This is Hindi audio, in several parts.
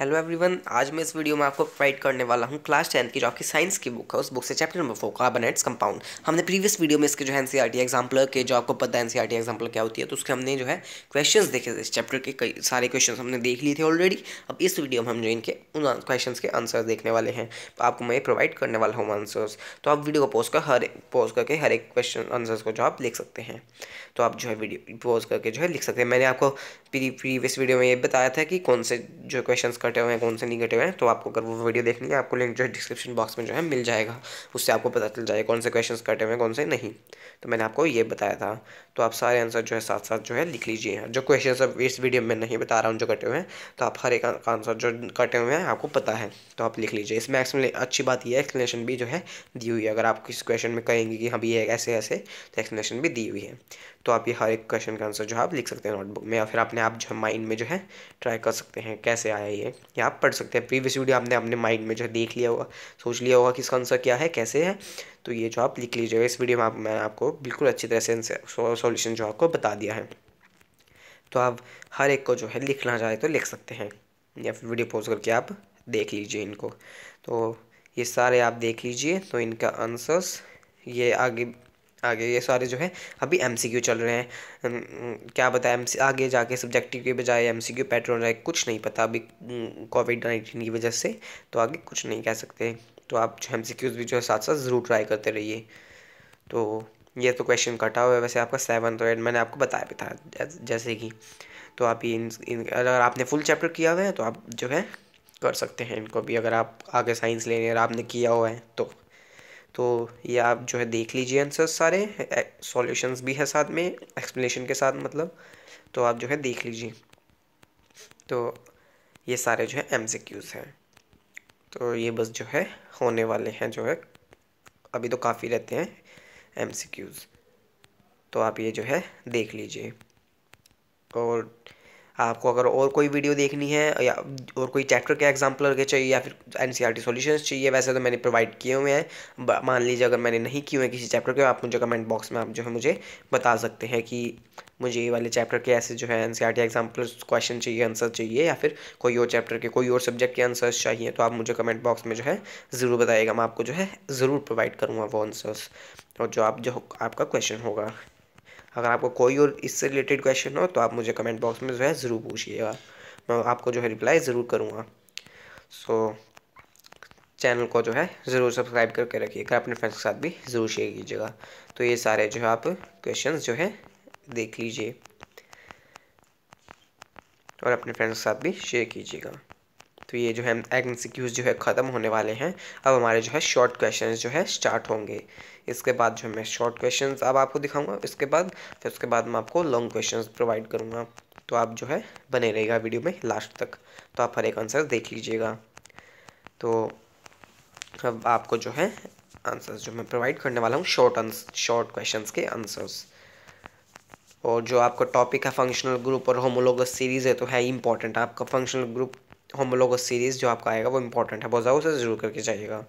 हेलो एवरीवन आज मैं इस वीडियो में आपको प्रोवाइड करने वाला हूँ क्लास टेंथ की जो आपकी साइंस की बुक है उस बुक से chapter number four carbon its compound हमने प्रीवियस वीडियो में इसके जो है एनसीईआरटी एग्जांपल के जो आपको पता है एनसीईआरटी एग्जांपल e क्या होती है तो उसके हमने जो है क्वेश्चन देखे थे इस चैप्टर के कई सारे क्वेश्चन हमने देख लिए थे ऑलरेडी अब इस वीडियो में हम जो इनके उन क्वेश्चन के आंसर देखने वाले हैं तो आपको मैं प्रोवाइड करने वाला हूँ आंसर्स तो आप वीडियो को पोज कर हर पोज करके हर एक क्वेश्चन आंसर्स को जो आप लिख सकते हैं तो आप जो है वीडियो पोज करके जो है लिख सकते हैं मैंने आपको प्रीवियस वीडियो में ये बताया था कि कौन से जो क्वेश्चन कटे हुए हैं कौन से नहीं कटे हुए हैं तो आपको अगर वो वीडियो देखनी है आपको लिंक जो है डिस्क्रिप्शन बॉक्स में जो है मिल जाएगा उससे आपको पता चल जाएगा कौन से क्वेश्चन कटे हुए हैं कौन से नहीं तो मैंने आपको ये बताया था तो आप सारे आंसर जो है साथ साथ जो है लिख लीजिए जो क्वेश्चन अब इस वीडियो में नहीं बता रहा हूँ जो कटे हुए हैं तो आप हर एक आंसर जो कटे हुए हैं आपको पता है तो आप लिख लीजिए इसमें अच्छी बात यह है एक्सप्लेनेशन भी जो है दी हुई है अगर आप किस क्वेश्चन में कहेंगे कि हाँ भैया ऐसे ऐसे तो एक्सप्लेनेशन भी दी हुई है तो आप ये हर एक क्वेश्चन का आंसर जो है आप लिख सकते हैं नोटबुक में या फिर अपने आप जो माइंड में जो है ट्राई कर सकते हैं कैसे आया ये या आप पढ़ सकते हैं प्रीवियस वीडियो आपने अपने माइंड में जो है देख लिया होगा सोच लिया होगा कि इसका आंसर क्या है कैसे है तो ये जो आप लिख लीजिएगा इस वीडियो में आप मैंने आपको बिल्कुल अच्छी तरह से सोल्यूशन जो आपको बता दिया है तो आप हर एक को जो है लिखना चाहे तो लिख सकते हैं या फिर वीडियो पोज करके आप देख लीजिए इनको तो ये सारे आप देख लीजिए तो इनका आंसर्स ये आगे आगे ये सारे जो है अभी एम चल रहे हैं क्या बताया एम आगे जाके सब्जेक्टिव के बजाय एम सी क्यू पैटर्न रहे कुछ नहीं पता अभी कोविड नाइन्टीन की वजह से तो आगे कुछ नहीं कह सकते तो आप जो एम भी जो है साथ साथ ज़रूर ट्राई करते रहिए तो ये तो क्वेश्चन कटा हुआ है वैसे आपका सेवन और एट मैंने आपको बताया भी था जैसे कि तो आप इन, इन अगर आपने फुल चैप्टर किया हुआ है तो आप जो है कर सकते हैं इनको भी अगर आप आगे साइंस लेने अगर आपने किया हुआ है तो तो ये आप जो है देख लीजिए आंसर्स सारे सॉल्यूशंस भी है साथ में एक्सप्लेनेशन के साथ मतलब तो आप जो है देख लीजिए तो ये सारे जो है एम हैं तो ये बस जो है होने वाले हैं जो है अभी तो काफ़ी रहते हैं एम तो आप ये जो है देख लीजिए और आपको अगर और कोई वीडियो देखनी है या और कोई चैप्टर के एग्जाम्पल अगर चाहिए या फिर N C R T solution चाहिए वैसे तो मैंने प्रोवाइड किए हुए हैं मान लीजिए अगर मैंने नहीं किए हैं किसी चैप्टर के आप मुझे कमेंट बॉक्स में आप जो है मुझे बता सकते हैं कि मुझे ये वाले चैप्टर के ऐसे जो है N C R T example question चाहिए आंसर चाहिए या फिर कोई और चैप्टर के कोई और सब्जेक्ट के आंसर्स चाहिए तो आप मुझे कमेंट बॉक्स में जो है ज़रूर बताइएगा मैं आपको जो है ज़रूर प्रोवाइड करूँगा वो आंसर्स और जो आप जो आपका क्वेश्चन होगा अगर आपको कोई और इससे रिलेटेड क्वेश्चन हो तो आप मुझे कमेंट बॉक्स में जो है ज़रूर पूछिएगा मैं आपको जो है रिप्लाई ज़रूर करूँगा सो so, चैनल को जो है ज़रूर सब्सक्राइब करके रखिएगा अपने फ्रेंड्स के साथ भी ज़रूर शेयर कीजिएगा तो ये सारे जो है आप क्वेश्चन जो है देख लीजिए और अपने फ्रेंड्स के साथ भी शेयर कीजिएगा तो ये जो है एम जो है ख़त्म होने वाले हैं अब हमारे जो है शॉर्ट क्वेश्चन जो है स्टार्ट होंगे इसके बाद जो है मैं शॉर्ट क्वेश्चन अब आपको दिखाऊंगा इसके बाद फिर उसके बाद मैं आपको लॉन्ग क्वेश्चन प्रोवाइड करूँगा तो आप जो है बने रहेगा वीडियो में लास्ट तक तो आप हर एक आंसर देख लीजिएगा तो अब आपको जो है आंसर्स जो मैं प्रोवाइड करने वाला हूँ शॉर्ट आंस शॉर्ट क्वेश्चंस के आंसर्स और जो आपका टॉपिक है फंक्शनल ग्रुप और होमोलोगस सीरीज़ है तो है इंपॉर्टेंट आपका फंक्शनल ग्रुप होमोलोग सीरीज़ जो आपका आएगा वो इंपॉर्टेंट है बहुत ज़्यादा उसे ज़रूर करके जाइएगा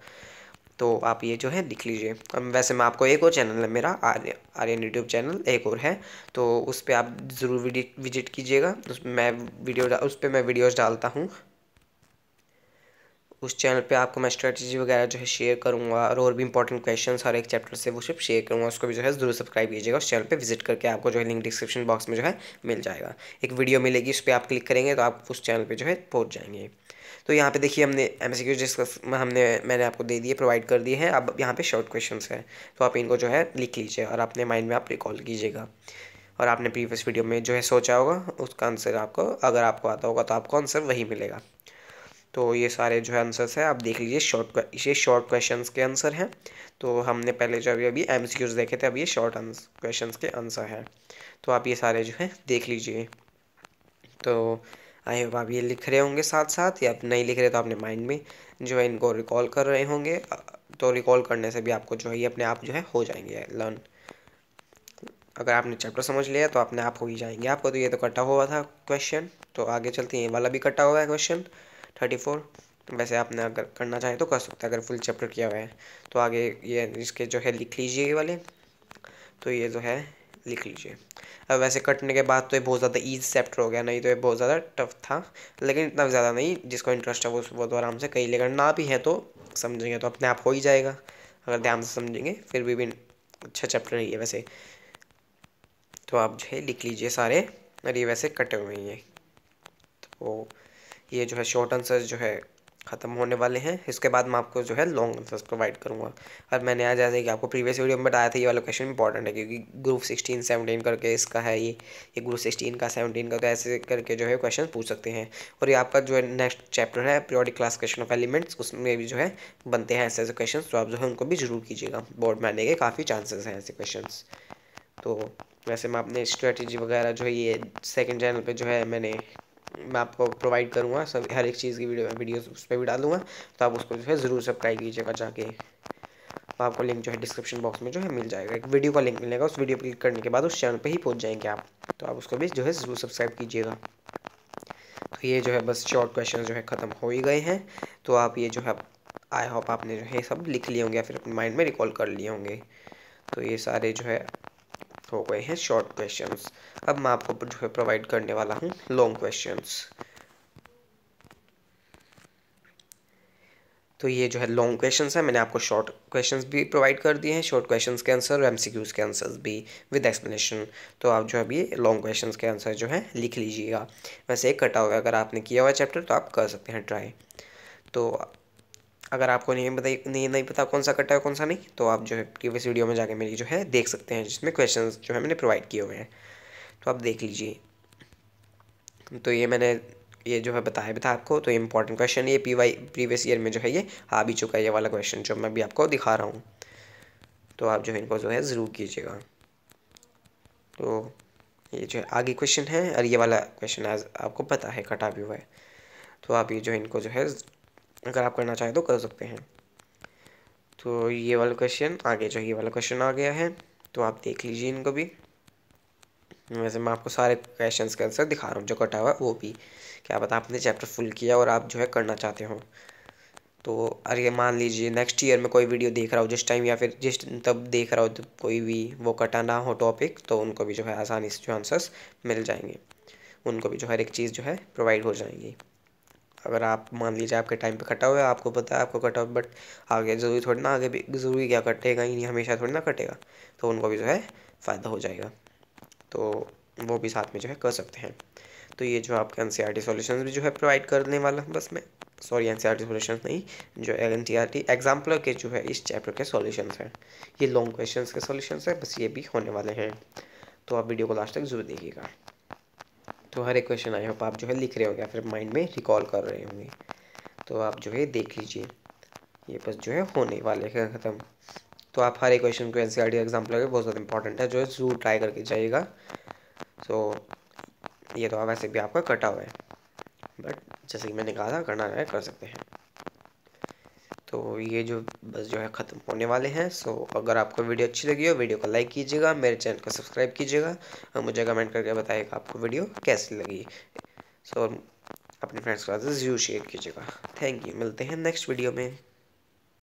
तो आप ये जो है लिख लीजिए वैसे मैं आपको एक और चैनल है मेरा आर्य आर्यन यूट्यूब चैनल एक और है तो उस पर आप ज़रूर विजिट कीजिएगा उस मैं वीडियो उस पर मैं वीडियोज़ डालता हूँ उस चैनल पे आपको मैं स्ट्रेटजी वगैरह जो है शेयर करूँगा और और भी इंपॉर्टेंट क्वेश्चन हर एक चैप्टर से वो सब शेयर करूँगा उसको भी जो है जरूर सब्सक्राइब कीजिएगा उस चैनल पे विजिट करके आपको जो है लिंक डिस्क्रिप्शन बॉक्स में जो है मिल जाएगा एक वीडियो मिलेगी उस पर आप क्लिक करेंगे तो आप उस चैनल पर जो है पहुँच जाएंगे तो यहाँ पे देखिए हमने एम एस डिस्कस हमने मैंने आपको दे दिए प्रोवाइड कर दिए हैं अब यहाँ पे शॉर्ट क्वेश्चंस हैं तो आप इनको जो है लिख लीजिए और अपने माइंड में आप रिकॉल कीजिएगा और आपने प्रीवियस वीडियो में जो है सोचा होगा उसका आंसर आपको अगर आपको आता होगा तो आपको आंसर वही मिलेगा तो ये सारे जो है आंसर्स है आप देख लीजिए शॉर्ट ये शॉर्ट क्वेश्चंस के आंसर हैं तो हमने पहले जो अभी अभी एम देखे थे अब ये शॉर्ट क्वेश्चंस के आंसर हैं तो आप ये सारे जो है देख लीजिए तो आई होप आप ये लिख रहे होंगे साथ साथ या आप नहीं लिख रहे तो आपने माइंड में जो है इनको रिकॉल कर रहे होंगे तो रिकॉल करने से भी आपको जो है ये अपने आप जो है हो जाएंगे लर्न अगर आपने चैप्टर समझ लिया तो अपने आप हो ही जाएंगे आपको तो ये तो कटा हुआ था क्वेश्चन तो आगे चलते हैं ये वाला भी कटा हुआ है क्वेश्चन थर्टी फोर तो वैसे आपने अगर करना चाहे तो कर सकते हैं अगर फुल चैप्टर किया हुआ है तो आगे ये इसके जो है लिख लीजिए ये वाले तो ये जो है लिख लीजिए अब वैसे कटने के बाद तो ये बहुत ज़्यादा ईज चैप्टर हो गया नहीं तो ये बहुत ज़्यादा टफ था लेकिन इतना ज़्यादा नहीं जिसको इंटरेस्ट है वो वो तो आराम से कहीं लेकिन ना भी है तो समझेंगे तो अपने आप हो ही जाएगा अगर ध्यान से समझेंगे फिर भी, भी अच्छा चैप्टर नहीं है वैसे तो आप जो है लिख लीजिए सारे और ये वैसे कटे हुए हैं तो ये जो है शॉर्ट आंसर्स जो है ख़त्म होने वाले हैं इसके बाद मैं आपको जो है लॉन्ग आंसर्स प्रोवाइड करूँगा और मैंने आज जैसे कि आपको प्रीवियस वीडियो में बताया था ये वाला क्वेश्चन इंपॉर्टेंट है क्योंकि ग्रुप सिक्सटीन सेवनटीन करके इसका है ये ये ग्रुप सिक्सटीन का सेवनटीन का ऐसे करके जो है क्वेश्चन पूछ सकते हैं और ये आपका जो है नेक्स्ट चैप्टर है periodic classification of elements उसमें भी जो है बनते हैं ऐसे ऐसे क्वेश्चन तो आप जो है उनको भी जरूर कीजिएगा बोर्ड में आने के काफ़ी चांसेस हैं ऐसे क्वेश्चन तो वैसे मैं अपने स्ट्रेटजी वगैरह जो है ये सेकेंड चैनल पर जो है मैंने मैं आपको प्रोवाइड करूँगा सब हर एक चीज़ की वीडियो वीडियो उस पर भी डालूंगा तो आप उसको जो है ज़रूर सब्सक्राइब कीजिएगा जाके तो आपको लिंक जो है डिस्क्रिप्शन बॉक्स में जो है मिल जाएगा एक वीडियो का लिंक मिलेगा उस वीडियो पर क्लिक करने के बाद उस चैनल पर ही पहुँच जाएंगे आप तो आप उसको भी जो है ज़रूर सब्सक्राइब कीजिएगा तो ये जो है बस शॉर्ट क्वेश्चन जो है ख़त्म हो ही गए हैं तो आप ये जो है आई होप आपने जो है सब लिख लिए होंगे या फिर अपने माइंड में रिकॉल कर लिए होंगे तो ये सारे जो है हो गए हैं शॉर्ट क्वेश्चंस अब मैं आपको जो है प्रोवाइड करने वाला हूँ लॉन्ग क्वेश्चंस तो ये जो है लॉन्ग क्वेश्चंस है मैंने आपको शॉर्ट क्वेश्चंस भी प्रोवाइड कर दिए हैं शॉर्ट क्वेश्चंस के आंसर और क्यूज के आंसर्स भी विद एक्सप्लेनेशन तो आप जो है अभी लॉन्ग क्वेश्चंस के आंसर जो है लिख लीजिएगा वैसे एक कटा हुआ अगर आपने किया हुआ चैप्टर तो आप कर सकते हैं ट्राई तो अगर आपको नहीं पता नहीं नहीं पता कौन सा कटा है कौन सा नहीं तो आप जो है प्रीवियस वीडियो में जाके मेरी जो है देख सकते हैं जिसमें क्वेश्चन जो है मैंने प्रोवाइड किए हुए हैं तो आप देख लीजिए तो ये मैंने ये जो है बताया भी था आपको तो इंपॉर्टेंट क्वेश्चन ये पी वाई प्रीवियस ईयर में जो है ये आ भी चुका है ये वाला क्वेश्चन जो मैं भी आपको दिखा रहा हूँ तो आप जो है इनको जो है ज़रूर कीजिएगा तो ये जो है आगे क्वेश्चन है और ये वाला क्वेश्चन आज आपको पता है कटा भी हुआ है तो आप ये जो है इनको जो है अगर आप करना चाहें तो कर सकते हैं तो ये वाला क्वेश्चन आगे जो ये वाला क्वेश्चन आ गया है तो आप देख लीजिए इनको भी वैसे मैं आपको सारे क्वेश्चन का आंसर दिखा रहा हूँ जो कटा हुआ वो भी क्या पता आपने चैप्टर फुल किया और आप जो है करना चाहते हो तो अरे मान लीजिए नेक्स्ट ईयर में कोई वीडियो देख रहा हो जिस टाइम या फिर जिस तब देख रहा हो तो कोई भी वो कटा ना हो टॉपिक तो उनको भी जो है आसानी से जो आंसर्स मिल जाएंगे उनको भी जो हर एक चीज़ जो है प्रोवाइड हो जाएगी अगर आप मान लीजिए आपके टाइम पे कटा हुआ है आपको पता है आपको कटा हुआ बट आगे ज़रूरी थोड़ी ना आगे भी ज़रूरी क्या कटेगा ही नहीं हमेशा थोड़ी ना कटेगा तो उनको भी जो है फ़ायदा हो जाएगा तो वो भी साथ में जो है कर सकते हैं तो ये जो आपके N C R T solution भी जो है प्रोवाइड करने वाला बस मैं sorry N C R T solution नहीं जो N C R T example के जो है इस चैप्टर के सोल्यूशन हैं ये लॉन्ग क्वेश्चन के सोल्यूशन है बस ये भी होने वाले हैं तो आप वीडियो को लास्ट तक जरूर देखिएगा तो हर एक क्वेश्चन आई होप आप जो है लिख रहे होंगे या फिर माइंड में रिकॉल कर रहे होंगे तो आप जो है देख लीजिए ये बस जो है होने वाले ख़त्म तो आप हर एक क्वेश्चन को N C R T example लगे बहुत ज़्यादा इंपॉर्टेंट है जो है ज़रूर ट्राई करके जाइएगा सो so, ये तो आप वैसे भी आपका कटा हुआ है बट जैसे कि मैंने कहा था करना है कर सकते हैं तो ये जो बस जो है ख़त्म होने वाले हैं सो अगर आपको वीडियो अच्छी लगी हो वीडियो को लाइक कीजिएगा मेरे चैनल को सब्सक्राइब कीजिएगा और मुझे कमेंट करके बताइएगा आपको वीडियो कैसी लगी सो अपने फ्रेंड्स के साथ जरूर शेयर कीजिएगा थैंक यू मिलते हैं नेक्स्ट वीडियो में